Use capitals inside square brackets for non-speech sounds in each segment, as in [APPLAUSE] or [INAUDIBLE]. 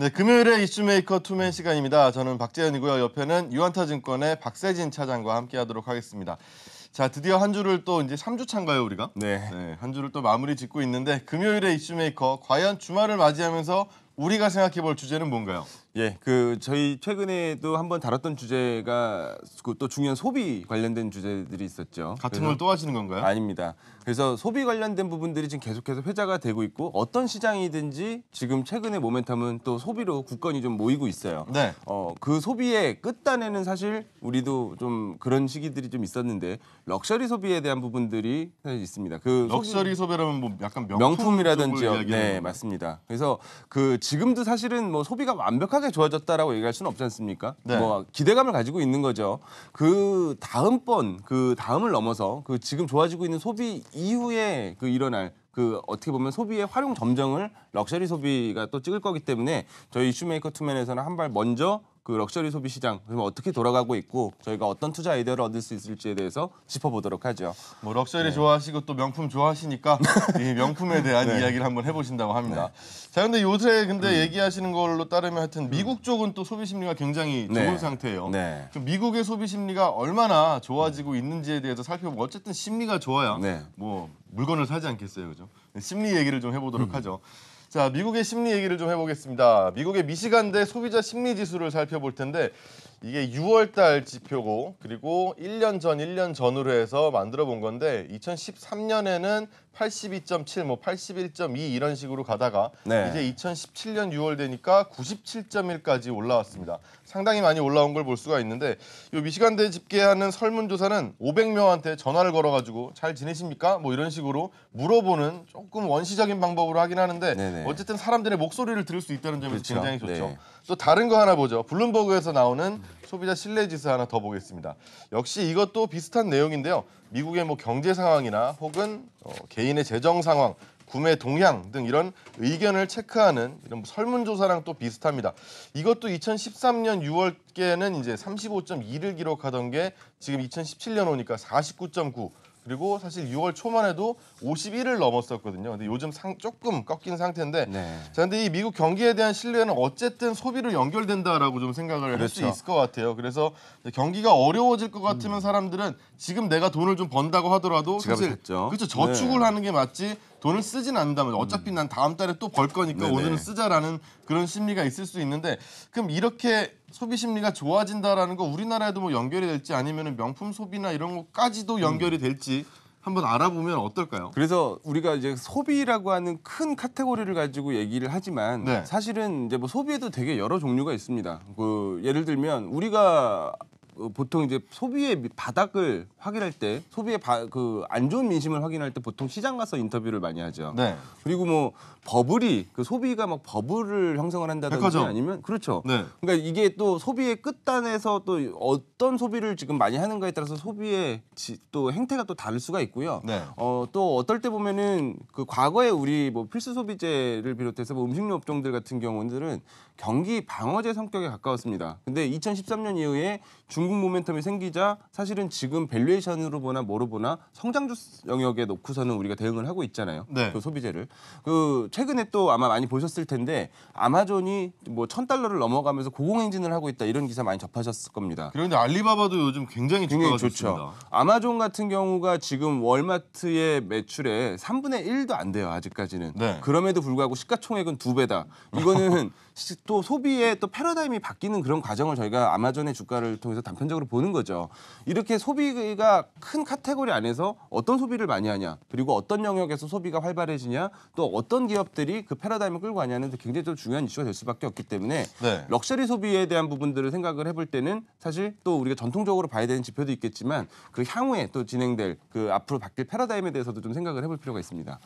네, 금요일에 이슈메이커 투맨 시간입니다. 저는 박재현이고요. 옆에는 유한타증권의 박세진 차장과 함께하도록 하겠습니다. 자, 드디어 한 주를 또 이제 3주 차인가요, 우리가? 네. 네. 한 주를 또 마무리 짓고 있는데 금요일에 이슈메이커 과연 주말을 맞이하면서 우리가 생각해 볼 주제는 뭔가요? 예, 그 저희 최근에도 한번 다뤘던 주제가 그 또 중요한 소비 관련된 주제들이 있었죠. 같은 걸 또 하시는 건가요? 아닙니다. 그래서 소비 관련된 부분들이 지금 계속해서 회자가 되고 있고 어떤 시장이든지 지금 최근의 모멘텀은 또 소비로 국건이 좀 모이고 있어요. 네. 어, 그 소비의 끝단에는 사실 우리도 좀 그런 시기들이 좀 있었는데 럭셔리 소비에 대한 부분들이 사실 있습니다. 그 럭셔리 소비... 라면뭐 약간 명품 이라든지요 어, 네, 맞습니다. 그래서 그 지금도 사실은 뭐 소비가 완벽한 급하게 좋아졌다라고 얘기할 수는 없지 않습니까? 네. 뭐 기대감을 가지고 있는 거죠. 그 다음번 그 다음을 넘어서 그 지금 좋아지고 있는 소비 이후에 그 일어날 그 어떻게 보면 소비의 활용 점정을 럭셔리 소비가 또 찍을 거기 때문에 저희 슈메이커 투맨에서는 한 발 먼저 그 럭셔리 소비 시장 그럼 어떻게 돌아가고 있고 저희가 어떤 투자 아이디어를 얻을 수 있을지에 대해서 짚어보도록 하죠. 뭐 럭셔리 네. 좋아하시고 또 명품 좋아하시니까 [LAUGHS] 이 명품에 대한 네. 이야기를 한번 해보신다고 합니다. 네. 자 근데 요새 근데 음. 얘기하시는 걸로 따르면 하여튼 음. 미국 쪽은 또 소비 심리가 굉장히 좋은 네. 상태예요. 그 미국의 소비 심리가 얼마나 좋아지고 네. 있는지에 대해서 살펴보면 어쨌든 심리가 좋아야 뭐 물건을 사지 않겠어요, 그죠? 심리 얘기를 좀 해보도록 음. 하죠. 자, 미국의 심리 얘기를 좀 해보겠습니다. 미국의 미시간대 소비자 심리 지수를 살펴볼 텐데 이게 6월달 지표고 그리고 1년 전, 1년 전으로 해서 만들어 본 건데 2013년에는 82.7, 뭐 81.2 이런 식으로 가다가 네. 이제 2017년 6월 되니까 97.1까지 올라왔습니다. 상당히 많이 올라온 걸 볼 수가 있는데 이 미시간대 집계하는 설문조사는 500명한테 전화를 걸어가지고 잘 지내십니까? 뭐 이런 식으로 물어보는 조금 원시적인 방법으로 하긴 하는데 네네. 어쨌든 사람들의 목소리를 들을 수 있다는 점이 그렇죠. 굉장히 좋죠. 네. 또 다른 거 하나 보죠. 블룸버그에서 나오는 소비자 신뢰지수 하나 더 보겠습니다. 역시 이것도 비슷한 내용인데요. 미국의 뭐 경제 상황이나 혹은 어, 개인의 재정 상황, 구매 동향 등 이런 의견을 체크하는 이런 뭐 설문조사랑 또 비슷합니다. 이것도 2013년 6월께는 이제 35.2를 기록하던 게 지금 2017년 오니까 49.9. 그리고 사실 6월 초만 해도 51을 넘었었거든요. 근데 요즘 상, 조금 꺾인 상태인데 네. 자 근데 이 미국 경기에 대한 신뢰는 어쨌든 소비로 연결된다라고 좀 생각을 그렇죠. 할수 있을 것 같아요. 그래서 경기가 어려워질 것 같으면 음. 사람들은 지금 내가 돈을 좀 번다고 하더라도 사실 그렇죠 저축을 네. 하는 게 맞지 돈을 쓰진 않는다면 어차피 음. 난 다음 달에 또 벌 거니까 오늘은 쓰자라는 그런 심리가 있을 수 있는데 그럼 이렇게 소비 심리가 좋아진다라는 거 우리나라에도 뭐 연결이 될지 아니면 명품 소비나 이런 것까지도 음. 연결이 될지 한번 알아보면 어떨까요? 그래서 우리가 이제 소비라고 하는 큰 카테고리를 가지고 얘기를 하지만 네. 사실은 이제 뭐 소비에도 되게 여러 종류가 있습니다. 그 예를 들면 우리가 어, 보통 이제 소비의 바닥을 확인할 때 소비의 그안 좋은 민심을 확인할 때 보통 시장 가서 인터뷰를 많이 하죠. 네. 그리고 뭐 버블이 그 소비가 막 버블을 형성을 한다든지 백화점. 아니면 그렇죠. 네. 그러니까 이게 또 소비의 끝단에서 또 어떤 소비를 지금 많이 하는가에 따라서 소비의 지, 또 행태가 또 다를 수가 있고요. 네. 어, 또 어떨 때 보면은 그 과거에 우리 뭐 필수 소비재를 비롯해서 뭐 음식료 업종들 같은 경우들은 경기 방어제 성격에 가까웠습니다. 근데 2013년 이후에 중국 모멘텀이 생기자 사실은 지금 밸류에이션으로 보나 뭐로 보나 성장주 영역에 놓고서는 우리가 대응을 하고 있잖아요. 네. 그 소비재를. 그 최근에 또 아마 많이 보셨을 텐데 아마존이 뭐 천달러를 넘어가면서 고공행진을 하고 있다 이런 기사 많이 접하셨을 겁니다. 그런데 알리바바도 요즘 굉장히 주가가 굉장히 좋죠. 아마존 같은 경우가 지금 월마트의 매출의 3분의 1도 안 돼요. 아직까지는. 네. 그럼에도 불구하고 시가총액은 두 배다. 이거는 [LAUGHS] 또 소비의 또 패러다임이 바뀌는 그런 과정을 저희가 아마존의 주가를 통해서 단편적으로 보는 거죠. 이렇게 소비가 큰 카테고리 안에서 어떤 소비를 많이 하냐, 그리고 어떤 영역에서 소비가 활발해지냐, 또 어떤 기업들이 그 패러다임을 끌고 가냐는 굉장히 좀 중요한 이슈가 될 수밖에 없기 때문에 네. 럭셔리 소비에 대한 부분들을 생각을 해볼 때는 사실 또 우리가 전통적으로 봐야 되는 지표도 있겠지만 그 향후에 또 진행될 그 앞으로 바뀔 패러다임에 대해서도 좀 생각을 해볼 필요가 있습니다.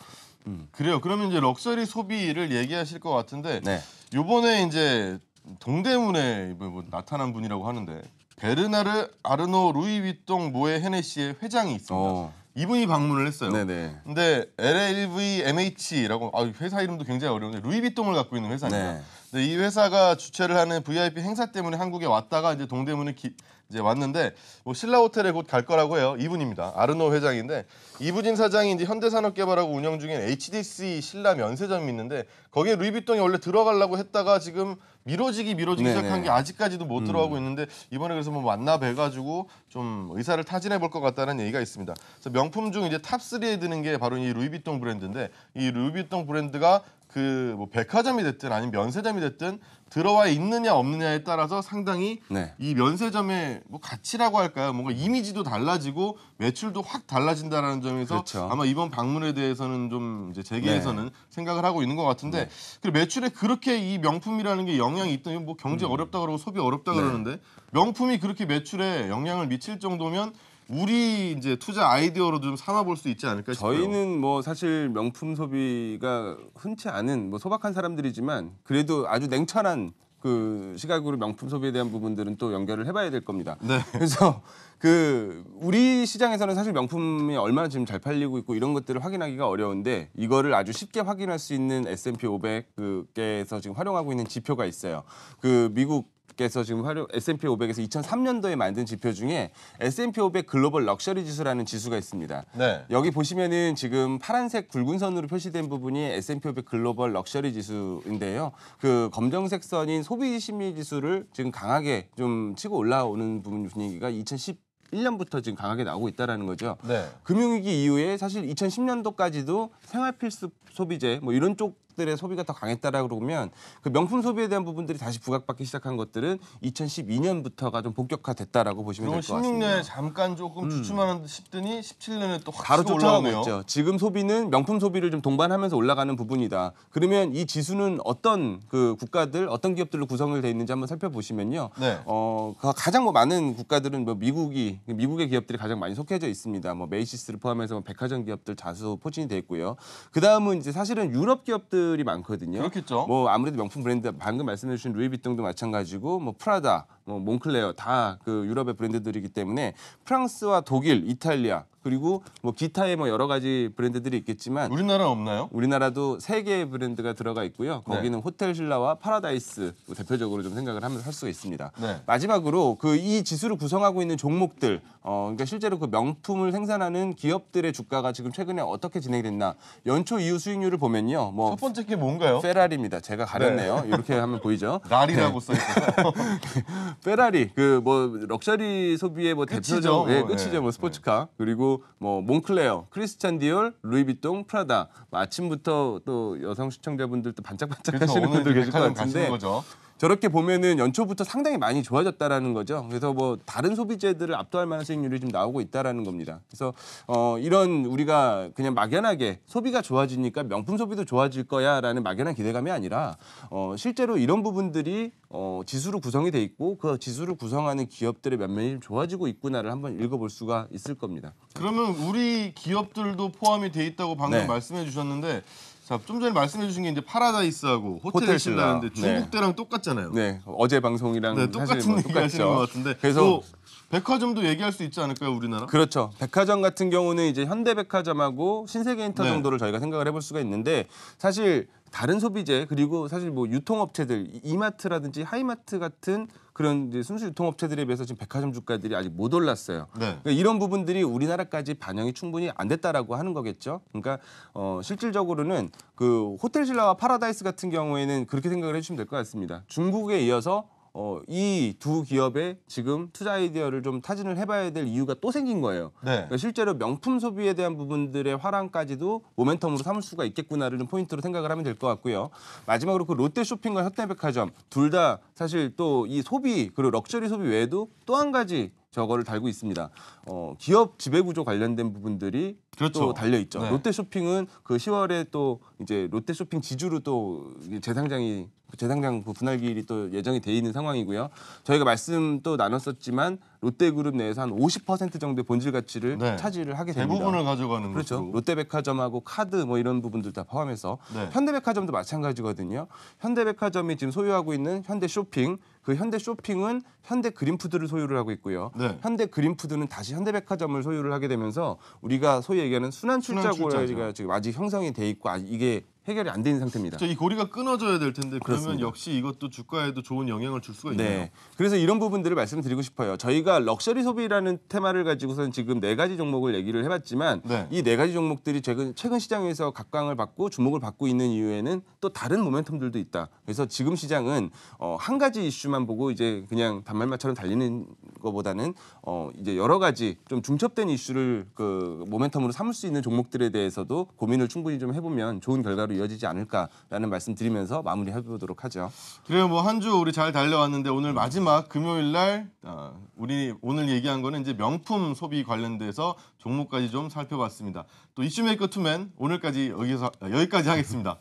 음. 그래요. 그러면 이제 럭셔리 소비를 얘기하실 것 같은데 네. 요번에 이제 동대문에 뭐 나타난 분이라고 하는데 베르나르 아르노 루이비통 모에 헤네시의 회장이 있습니다. 어. 이분이 방문을 했어요. 네네. 근데 LLVMH라고 아, 회사 이름도 굉장히 어려운데 루이비통을 갖고 있는 회사입니다. 네. 근데 이 회사가 주최를 하는 VIP 행사 때문에 한국에 왔다가 이제 동대문에 기, 이제 왔는데 뭐 신라 호텔에 곧 갈 거라고 해요. 이분입니다. 아르노 회장인데 이부진 사장이 이제 현대산업개발하고 운영 중인 HDC 신라 면세점이 있는데 거기에 루이비통이 원래 들어가려고 했다가 지금 미뤄지기 미뤄지기 네네. 시작한 게 아직까지도 못 음. 들어가고 있는데 이번에 그래서 뭐 만나 뵈가지고 좀 의사를 타진해 볼 것 같다는 얘기가 있습니다. 그래서 명품 중 이제 탑 3에 드는 게 바로 이 루이비통 브랜드인데 이 루이비통 브랜드가 그뭐 백화점이 됐든 아니면 면세점이 됐든 들어와 있느냐 없느냐에 따라서 상당히 네. 이 면세점의 뭐 가치라고 할까요? 뭔가 이미지도 달라지고 매출도 확 달라진다라는 점에서 그렇죠. 아마 이번 방문에 대해서는 좀 이제 재계에서는 네. 생각을 하고 있는 것 같은데 네. 그리고 매출에 그렇게 이 명품이라는 게 영향이 있다면 뭐 경제 음. 어렵다 그러고 소비 어렵다 네. 그러는데 명품이 그렇게 매출에 영향을 미칠 정도면 우리 이제 투자 아이디어로 좀 삼아볼 수 있지 않을까 싶어요. 저희는 뭐 사실 명품 소비가 흔치 않은 뭐 소박한 사람들이지만 그래도 아주 냉철한 그 시각으로 명품 소비에 대한 부분들은 또 연결을 해봐야 될 겁니다. 네. [LAUGHS] 그래서 그 우리 시장에서는 사실 명품이 얼마나 지금 잘 팔리고 있고 이런 것들을 확인하기가 어려운데 이거를 아주 쉽게 확인할 수 있는 S&P 500에서 지금 활용하고 있는 지표가 있어요. 그 미국 께서 지금 활용 S&P 500에서 2003년도에 만든 지표 중에 S&P 500 글로벌 럭셔리 지수라는 지수가 있습니다. 네. 여기 보시면은 지금 파란색 굵은 선으로 표시된 부분이 S&P 500 글로벌 럭셔리 지수인데요. 그 검정색 선인 소비 심리 지수를 지금 강하게 좀 치고 올라오는 부분 분위기가 2010 1년부터 지금 강하게 나오고 있다라는 거죠. 네. 금융위기 이후에 사실 2010년도까지도 생활필수 소비재 뭐 이런 쪽 들의 소비가 더 강했다라고 그러면 그 명품 소비에 대한 부분들이 다시 부각받기 시작한 것들은 2012년부터가 좀 본격화됐다라고 보시면 될 것 같습니다. 16년에 잠깐 조금 주춤하는 음. 싶더니 17년에 또 바로 쫓아가고 있죠. 지금 소비는 명품 소비를 좀 동반하면서 올라가는 부분이다. 그러면 이 지수는 어떤 그 국가들, 어떤 기업들로 구성을 돼 있는지 한번 살펴보시면요. 네. 어, 그 가장 뭐 많은 국가들은 뭐 미국이 미국의 기업들이 가장 많이 속해져 있습니다. 뭐 메이시스를 포함해서 뭐 백화점 기업들 자수 포진이 돼 있고요. 그 다음은 이제 사실은 유럽 기업들 브랜드들이 많거든요. 그렇겠죠. 뭐 아무래도 명품 브랜드 방금 말씀해주신 루이비통도 마찬가지고 뭐 프라다, 뭐 몽클레어 다 그 유럽의 브랜드들이기 때문에 프랑스와 독일, 이탈리아 그리고 뭐 기타의 뭐 여러 가지 브랜드들이 있겠지만 우리나라 없나요? 우리나라도 세 개의 브랜드가 들어가 있고요. 네. 거기는 호텔 신라와 파라다이스 뭐 대표적으로 좀 생각을 하면할 수가 있습니다. 네. 마지막으로 그 이 지수를 구성하고 있는 종목들, 어, 그러니까 실제로 그 명품을 생산하는 기업들의 주가가 지금 최근에 어떻게 진행 됐나 연초 이후 수익률을 보면요. 뭐 첫 번째 게 뭔가요? 페라리입니다. 제가 가렸네요. 네. 이렇게 하면 보이죠. [LAUGHS] 날이라고 네. 써 있어요. [LAUGHS] 페라리 그 뭐 럭셔리 소비의 뭐대표 끝이죠. 예, 예, 끝이죠. 뭐 스포츠카 예. 그리고 뭐 몽클레어, 크리스찬 디올, 루이비통, 프라다. 뭐 아침부터 또 여성 시청자분들 또 반짝반짝 하시는 그렇죠. 분들 계실 것 같은데 거죠. 저렇게 보면은 연초부터 상당히 많이 좋아졌다라는 거죠. 그래서 뭐 다른 소비재들을 압도할 만한 수익률이 좀 나오고 있다라는 겁니다. 그래서 어 이런 우리가 그냥 막연하게 소비가 좋아지니까 명품 소비도 좋아질 거야라는 막연한 기대감이 아니라 어 실제로 이런 부분들이 어 지수로 구성이 돼 있고 그 지수를 구성하는 기업들의 면면이 좋아지고 있구나를 한번 읽어볼 수가 있을 겁니다. 그러면 우리 기업들도 포함이 돼 있다고 방금 네. 말씀해 주셨는데 자, 좀 전에 말씀해 주신 게 이제 파라다이스하고 호텔, 호텔 신라인데 중국 대랑 네. 똑같잖아요. 네. 어제 방송이랑 네, 뭐 똑같은 뭐 얘기 하시는 것 같은데. 그래서 뭐 백화점도 얘기할 수 있지 않을까요, 우리나라? 그렇죠. 백화점 같은 경우는 이제 현대백화점하고 신세계인터 네. 정도를 저희가 생각을 해볼 수가 있는데 사실 다른 소비재 그리고 사실 뭐 유통업체들 이마트라든지 하이마트 같은 그런 이제 순수 유통업체들에 비해서 지금 백화점 주가들이 아직 못 올랐어요. 네. 그러니까 이런 부분들이 우리나라까지 반영이 충분히 안 됐다라고 하는 거겠죠. 그러니까 어, 실질적으로는 그 호텔 신라와 파라다이스 같은 경우에는 그렇게 생각을 해주시면 될 것 같습니다. 중국에 이어서 어, 이 두 기업의 지금 투자 아이디어를 좀 타진을 해봐야 될 이유가 또 생긴 거예요. 네. 그러니까 실제로 명품 소비에 대한 부분들의 화랑까지도 모멘텀으로 삼을 수가 있겠구나를 좀 포인트로 생각을 하면 될 것 같고요. 마지막으로 그 롯데 쇼핑과 현대백화점 둘 다 사실 또 이 소비 그리고 럭셔리 소비 외에도 또 한 가지 저거를 달고 있습니다. 어, 기업 지배구조 관련된 부분들이 그렇죠. 또 달려 있죠. 네. 롯데쇼핑은 그 10월에 또 이제 롯데쇼핑 지주로 또 재상장이 재상장 그 분할기일이 또 예정이 돼 있는 상황이고요. 저희가 말씀 또 나눴었지만 롯데그룹 내에서 한 50% 정도의 본질 가치를 네. 차지를 하게 됩니다. 대부분을 가져가는 그렇죠. 것으로. 롯데백화점하고 카드 뭐 이런 부분들 다 포함해서 네. 현대백화점도 마찬가지거든요. 현대백화점이 지금 소유하고 있는 현대쇼핑 그 현대쇼핑은 현대그린푸드를 소유를 하고 있고요. 네. 현대그린푸드는 다시 현대백화점을 소유를 하게 되면서 우리가 소위 얘기하는 순환 출자고리가 지금 아직 형성이 돼 있고 아직 이게 해결이 안 되는 상태입니다. 그렇죠. 이 고리가 끊어져야 될 텐데 그러면 그렇습니다. 역시 이것도 주가에도 좋은 영향을 줄 수가 네. 있네요. 네. 그래서 이런 부분들을 말씀드리고 싶어요. 저희가 럭셔리 소비라는 테마를 가지고선 지금 네 가지 종목을 얘기를 해봤지만 이네 네 가지 종목들이 최근 최근 시장에서 각광을 받고 주목을 받고 있는 이유에는 또 다른 모멘텀들도 있다. 그래서 지금 시장은 어, 한 가지 이슈만 보고 이제 그냥 단말마처럼 달리는 것보다는 어, 이제 여러 가지 좀 중첩된 이슈를 그 모멘텀으로 삼을 수 있는 종목들에 대해서도 고민을 충분히 좀 해보면 좋은 결과로. 결과로 이어지지 않을까라는 말씀 드리면서 마무리해 보도록 하죠. 그래요. 뭐한 주 우리 잘 달려왔는데 오늘 마지막 금요일 날 어, 우리 오늘 얘기한 거는 이제 명품 소비 관련돼서 종목까지 좀 살펴봤습니다. 또 이슈메이커 투맨 오늘까지 여기서 여기까지 하겠습니다.